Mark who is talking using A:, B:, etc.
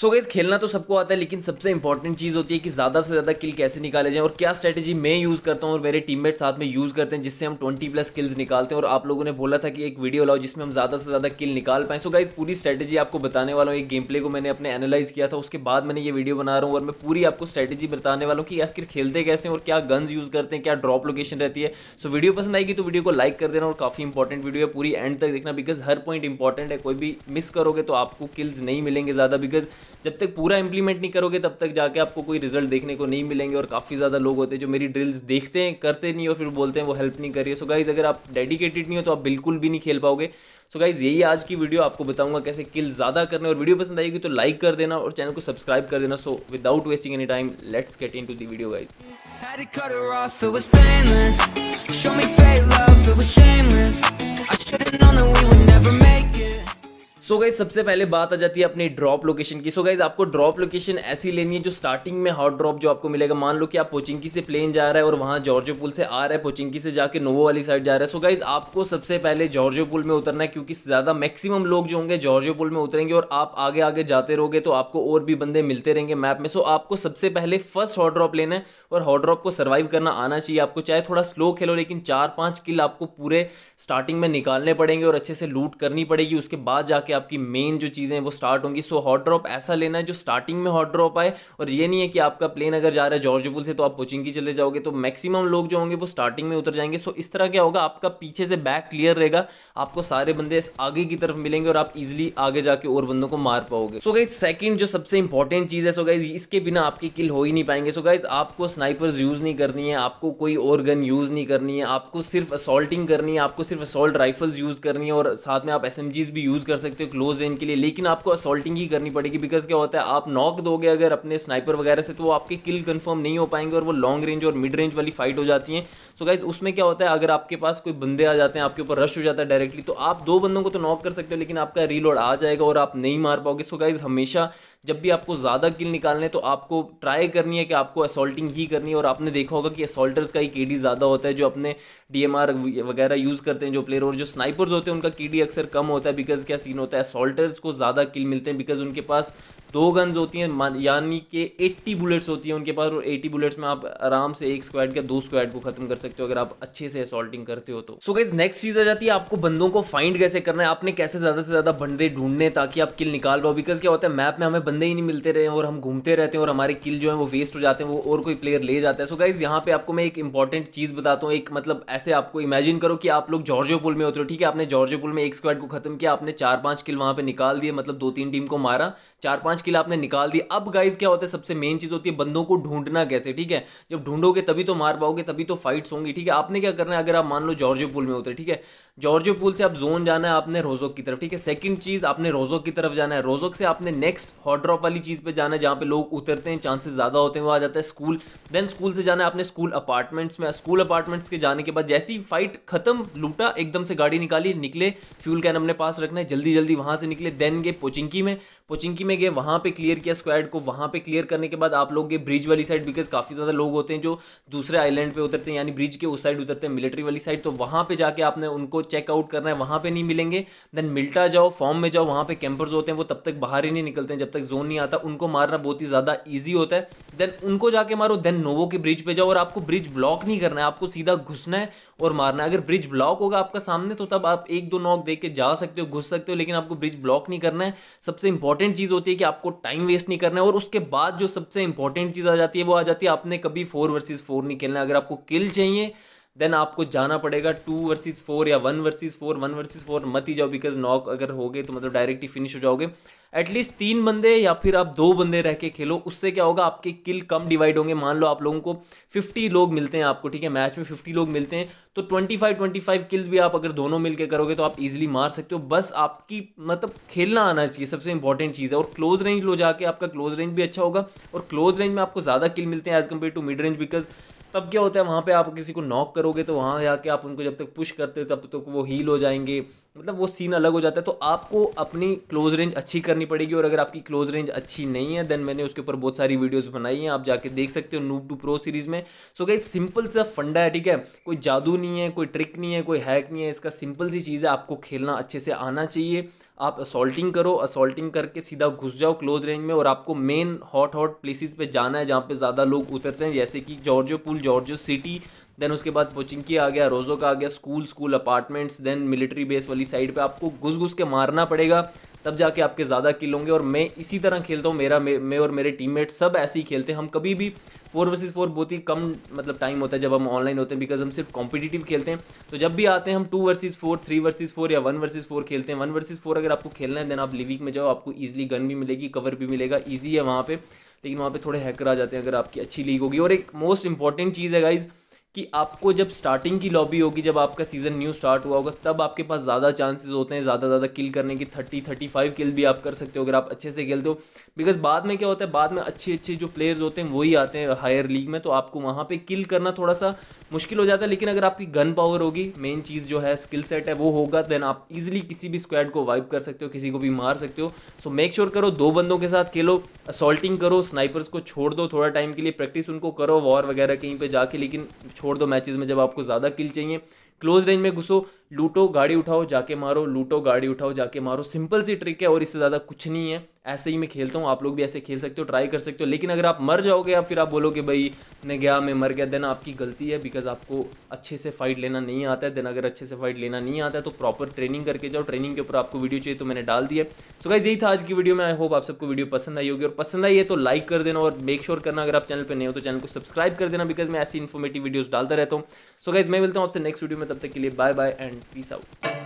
A: सो so gas खेलना तो सबको आता है लेकिन सबसे इंपॉर्टेंट चीज़ होती है कि ज़्यादा से ज़्यादा किल कैसे निकाले जाएं और क्या स्ट्रैटेजी मैं यूज़ करता हूँ और मेरे टीममेट साथ में यूज़ करते हैं जिससे हम 20 प्लस किल्स निकालते हैं और आप लोगों ने बोला था कि एक वीडियो लाओ जिसमें हम ज़्यादा से ज़्यादा किल निकाल पाएँ सो so गाइज पूरी स्ट्रैटेजी आपको बताने वाला हूँ एक गेम प्ले को मैंने अपने एनालाइज़ किया था उसके बाद मैंने ये वीडियो बना रहा हूँ और मैं पूरी आपको स्ट्रैटेजी बताने वाला हूँ कि आखिर खेलते कैसे हैं और क्या गन्स यूज़ करते हैं क्या ड्रॉप लोकेशन रहती है सो वीडियो पसंद आएगी तो वीडियो को लाइक कर देना और काफ़ी इंपॉर्टेंट वीडियो है पूरी एंड तक देखना बिकॉज हर पॉइंट इंपॉर्टेंट है कोई भी मिस करोगे तो आपको किल्स नहीं मिलेंगे ज़्यादा बिकॉज जब तक पूरा इंप्लीमेंट नहीं करोगे तब तक जाके आपको कोई रिजल्ट देखने को नहीं मिलेंगे और काफ़ी ज़्यादा लोग होते हैं जो मेरी ड्रिल्स देखते हैं करते नहीं और फिर बोलते हैं वो हेल्प नहीं करिए सो गाइज़ अगर आप डेडिकेटेड नहीं हो तो आप बिल्कुल भी नहीं खेल पाओगे सो गाइज़ यही आज की वीडियो आपको बताऊंगा कैसे किल ज़्यादा करने और वीडियो पसंद आएगी तो लाइक कर देना और चैनल को सब्सक्राइब कर देना so without wasting any time let's get into the video guys Show me fake love, it was shameless I should've known that we would never make it so guys सबसे पहले बात आ जाती है अपनी drop location की so so guys आपको drop location ऐसी लेनी है जो स्टार्टिंग में हॉट ड्रॉप जो आपको मिलेगा मान लो कि आप पोचिंकी से प्लेन जा रहा है और वहाँ जॉर्जो पुल से आ रहा है पोचिंकी से जाके नोवो वाली साइड जा रहा है सो so गाइज आपको सबसे पहले जॉर्जो पुल में उतरना है क्योंकि ज़्यादा मैक्सिमम लोग जो होंगे जॉर्जो पुल में उतरेंगे और आप आगे आगे जाते रहोगे तो आपको और भी बंदे मिलते रहेंगे मैप में सो so आपको सबसे पहले फर्स्ट हॉट ड्रॉप लेना है और हॉट ड्रॉप को सर्वाइव करना आना चाहिए आपको चाहे थोड़ा स्लो खेलो लेकिन चार पाँच किल आपको पूरे स्टार्टिंग में निकालने पड़ेंगे और अच्छे से लूट करनी पड़ेगी उसके बाद जाके आपकी मेन जो चीज़ें वो स्टार्ट होंगी सो हॉट ड्रॉप ऐसा लेना है जो स्टार्टिंग में हॉट ड्रॉप आए और ये नहीं है कि आपका प्लेन अगर जा रहा है जॉर्ज से तो आप कोचिंग की चले जाओगे तो मैक्सिमम लोग जो होंगे वो स्टार्टिंग में उतर जाएंगे सो इस तरह क्या होगा आपका पीछे से बैक क्लियर रहेगा आपको सारे बंदे आगे की तरफ मिलेंगे और आप इजिली आगे जाके और बंदों को मार पाओगे सो गाइज सेकेंड जो सबसे इंपॉर्टेंट चीज़ है सो गाइज इसके बिना आपके किल हो ही नहीं पाएंगे सो गाइज आपको स्नाइपर्स यूज़ नहीं करनी है आपको कोई और गन यूज़ नहीं करनी है आपको सिर्फ असॉल्टिंग करनी है आपको सिर्फ असॉल्ट राइफल्स यूज़ करनी है और साथ में आप एस भी यूज़ कर सकते हो क्लोज रेंज के लिए लेकिन आपको असोल्टिंग ही करनी पड़ेगी बिकॉज क्या होता है आप नॉक दोगे अगर अपने स्नाइपर वगैरह से तो वो आपके किल कंफर्म नहीं हो पाएंगे और वो लॉन्ग रेंज और मिड रेंज वाली फाइट हो जाती है सो गाइज उसमें क्या होता है अगर आपके पास कोई बंदे आ जाते हैं आपके ऊपर रश हो जाता है डायरेक्टली तो आप दो बंदों को तो नॉक कर सकते हो लेकिन आपका रीलोड आ जाएगा और आप नहीं मार पाओगे सो गाइज हमेशा जब भी आपको ज़्यादा किल निकालने तो आपको ट्राई करनी है कि आपको असोल्टिंग ही करनी है और आपने देखा होगा कि असोल्टर्स का ही के ज़्यादा होता है जो अपने डी वगैरह यूज़ करते हैं जो प्लेयर और जो स्नाइपर्स होते हैं उनका के अक्सर कम होता है बिकॉज क्या सीन होता है असोल्टर्स को ज़्यादा किल मिलते हैं बिकॉज उनके पास दो गन्स होती हैं यानी कि एट्टी बुलेट्स होती हैं उनके पास और एट्टी बुलेट्स में आप आराम से एक स्क्वाड या दो स्क्वाड को खत्म कर सकते हो अगर आप अच्छे से असोल्टिंग करते हो तो सो गाइज नेक्स्ट चीज़ आ जाती है आपको बंदों को फाइंड कैसे करना है आपने कैसे ज़्यादा से ज़्यादा बंदे ढूंढने ताकि आप किल निकाल पाओ बिकॉज क्या होता है मैप में हमें बंदे ही नहीं मिलते रहे और हम घूमते रहते हैं और हमारे किल जो है वो वेस्ट हो जाते हैं वो और कोई प्लेयर ले जाता है सो गाइज यहाँ पे आपको मैं एक इंपॉर्टेंट चीज़ बताता हूँ एक मतलब ऐसे आपको इमेजिन करो कि आप लोग जॉर्जियो पुल में होते हो ठीक है आपने जॉर्जियो पुल में एक स्क्वाड को खत्म किया आपने चार पांच किल वहां पर निकाल दिए मतलब दो तीन टीम को मारा चार पांच किल आपने निकाल दिए अब गाइज क्या होता है सबसे मेन चीज़ होती है बंदों को ढूंढना कैसे ठीक है जब ढूंढोगे तभी तो मार पाओगे तभी तो फाइट्स होंगी ठीक है आपने क्या करना है अगर आप मान लो जॉर्जियो पुल में होते ठीक है जॉर्जियो पुल से आप जोन जाना है आपने रोजोक की तरफ ठीक है सेकंड चीज़ आपने रोजोक की तरफ जाना है रोजोक से आपने नेक्स्ट हॉट ड्रॉप वाली चीज़ पे जाना है जहाँ पे लोग उतरते हैं चांसेस ज़्यादा होते हैं वो आ जाता है स्कूल देन स्कूल से जाना है आपने स्कूल अपार्टमेंट्स में स्कूल अपार्टमेंट्स के जाने के बाद जैसी फाइट खत्म लूटा एकदम से गाड़ी निकाली निकले फ्यूल कैन अपने पास रखना है जल्दी जल्दी वहाँ से निकले देन गए पोचिंकी में पोचिंकी में गए वहाँ पर क्लियर किया स्क्वाड को वहाँ पर क्लियर करने के बाद आप लोग गए ब्रिज वाली साइड बिकॉज काफ़ी ज़्यादा लोग होते हैं जो दूसरे आइलैंड पर उतरते हैं यानी ब्रिज के उस साइड उतरते हैं मिलिट्री वाली साइड तो वहाँ पर जाके आपने उनको चेकआउट करना है वहाँ पर नहीं मिलेंगे देन मिल्टा जाओ फॉर्म में जाओ वहाँ पर कैंपर्स होते हैं वो तब तक बाहर ही नहीं निकलते हैं जब तक जोन नहीं आता उनको मारना बहुत ही ज़्यादा ईजी होता है देन उनको जाके मारो देन नोवो के ब्रिज पे जाओ और आपको ब्रिज ब्लॉक नहीं करना है आपको सीधा घुसना है और मारना है अगर ब्रिज ब्लॉक होगा आपका सामने तो तब आप एक दो नॉक दे के जा सकते हो घुस सकते हो लेकिन आपको ब्रिज ब्लॉक नहीं करना है सबसे इंपॉर्टेंट चीज़ होती है कि आपको टाइम वेस्ट नहीं करना है और उसके बाद जो सबसे इंपॉर्टेंट चीज़ आ जाती है वो आ जाती है आपने कभी फोर वर्सेज फोर नहीं खेलना अगर आपको किल चाहिए देन आपको जाना पड़ेगा टू वर्सेस फोर या one versus four one versus four मत ही जाओ बिकॉज नॉक अगर हो गए तो मतलब डायरेक्ट ही फिनिश हो जाओगे एटलीस्ट तीन बंदे या फिर आप दो बंदे रह के खेलो उससे क्या होगा आपके किल कम डिवाइड होंगे मान लो आप लोगों को फिफ्टी लोग मिलते हैं आपको ठीक है मैच में फिफ्टी लोग मिलते हैं तो twenty five twenty five kills भी आप अगर दोनों मिलकर करोगे तो आप इजिली मार सकते हो बस आपकी मतलब खेलना आना चाहिए सबसे इंपॉर्टेंट चीज़ है और क्लोज रेंज लो जाके आपका क्लोज रेंज भी अच्छा होगा और क्लोज रेंज में आपको ज़्यादा किल मिलते हैं as compared to mid range because तब क्या होता है वहाँ पे आप किसी को नॉक करोगे तो वहाँ जाके आप उनको जब तक पुश करते तब तक तो वो हील हो जाएंगे मतलब वो सीन अलग हो जाता है तो आपको अपनी क्लोज रेंज अच्छी करनी पड़ेगी और अगर आपकी क्लोज रेंज अच्छी नहीं है देन मैंने उसके ऊपर बहुत सारी वीडियोस बनाई हैं आप जाके देख सकते हो नूब टू प्रो सीरीज़ में सो गई सिंपल सा फंडा है ठीक है कोई जादू नहीं है कोई ट्रिक नहीं है कोई हैक नहीं है इसका सिंपल सी चीज़ है आपको खेलना अच्छे से आना चाहिए आप असोल्टिंग करो असोल्टिंग करके सीधा घुस जाओ क्लोज रेंज में और आपको मेन हॉट हॉट प्लेसेस पे जाना है जहाँ पे ज़्यादा लोग उतरते हैं जैसे कि Georgopol Georgio city then उसके बाद पोचिंकी आ गया रोज़ो का आ गया school school apartments then military base वाली साइड पे आपको घुस घुस के मारना पड़ेगा तब जाके आपके ज़्यादा किल होंगे और मैं इसी तरह खेलता हूँ मेरा मैं मे और मेरे टीममेट सब ऐसे ही खेलते हैं हम कभी भी फोर वर्सेज फोर बहुत ही कम मतलब टाइम होता है जब हम ऑनलाइन होते हैं बिकॉज हम सिर्फ कॉम्पिटिटिव खेलते हैं तो जब भी आते हैं हम two versus four three versus four या वन वर्सेज फोर खेलते हैं वन वर्सेज फोर अगर आपको खेलना है देन आप लिविक में जाओ आपको ईजिली गन भी मिलेगी कवर भी मिलेगा ईजी है वहाँ पर लेकिन वहाँ पर थोड़े हैकर आ जाते हैं अगर आपकी अच्छी लीग होगी और एक मोस्ट इंपॉर्टेंट चीज़ है गाइज़ कि आपको जब स्टार्टिंग की लॉबी होगी जब आपका सीज़न न्यू स्टार्ट हुआ होगा तब आपके पास ज़्यादा चांसेस होते हैं ज़्यादा ज़्यादा किल करने की थर्टी थर्टी फाइव किल भी आप कर सकते हो अगर आप अच्छे से खेलते हो बिकॉज बाद में क्या होता है बाद में अच्छे अच्छे जो प्लेयर्स होते हैं वही आते हैं हायर लीग में तो आपको वहाँ पर किल करना थोड़ा सा मुश्किल हो जाता है लेकिन अगर आपकी गन पावर होगी मेन चीज़ जो है स्किल सेट है वो होगा देन आप इजिली किसी भी स्क्वाड को वाइप कर सकते हो किसी को भी मार सकते हो सो मेक श्योर करो दो बंदों के साथ खेलो असोल्टिंग करो स्नाइपर्स को छोड़ दो थोड़ा टाइम के लिए प्रैक्टिस उनको करो वॉर वगैरह कहीं पर जाके लेकिन छोड़ दो मैचेस में जब आपको ज़्यादा किल चाहिए क्लोज रेंज में घुसो लूटो गाड़ी उठाओ जाके मारो लूटो गाड़ी उठाओ जाके मारो सिंपल सी ट्रिक है और इससे ज़्यादा कुछ नहीं है ऐसे ही मैं खेलता हूँ आप लोग भी ऐसे खेल सकते हो ट्राई कर सकते हो लेकिन अगर आप मर जाओगे या फिर आप बोलोगे भाई मैं गया मैं मर गया देन आपकी गलती है बिकॉज आपको अच्छे से फाइट लेना नहीं आता है देन अगर अच्छे से फाइट लेना नहीं आता है तो प्रॉपर ट्रेनिंग करके जाओ ट्रेनिंग के ऊपर आपको वीडियो चाहिए तो मैंने डाल दिया सो गाइज यही था आज की वीडियो में आई होप आप सबको वीडियो पसंद आई होगी और पसंद आई है तो लाइक कर देना और मेक श्योर करना अगर आप चैनल पर नहीं हो तो चैनल को सब्सक्राइब कर देना बिकॉज मैं ऐसी इन्फॉर्मेटिव वीडियोज़ डालता रहता हूँ सो गाइज मैं मिलता हूँ आपसे नेक्स्ट वीडियो में तब तक के लिए bye bye and peace out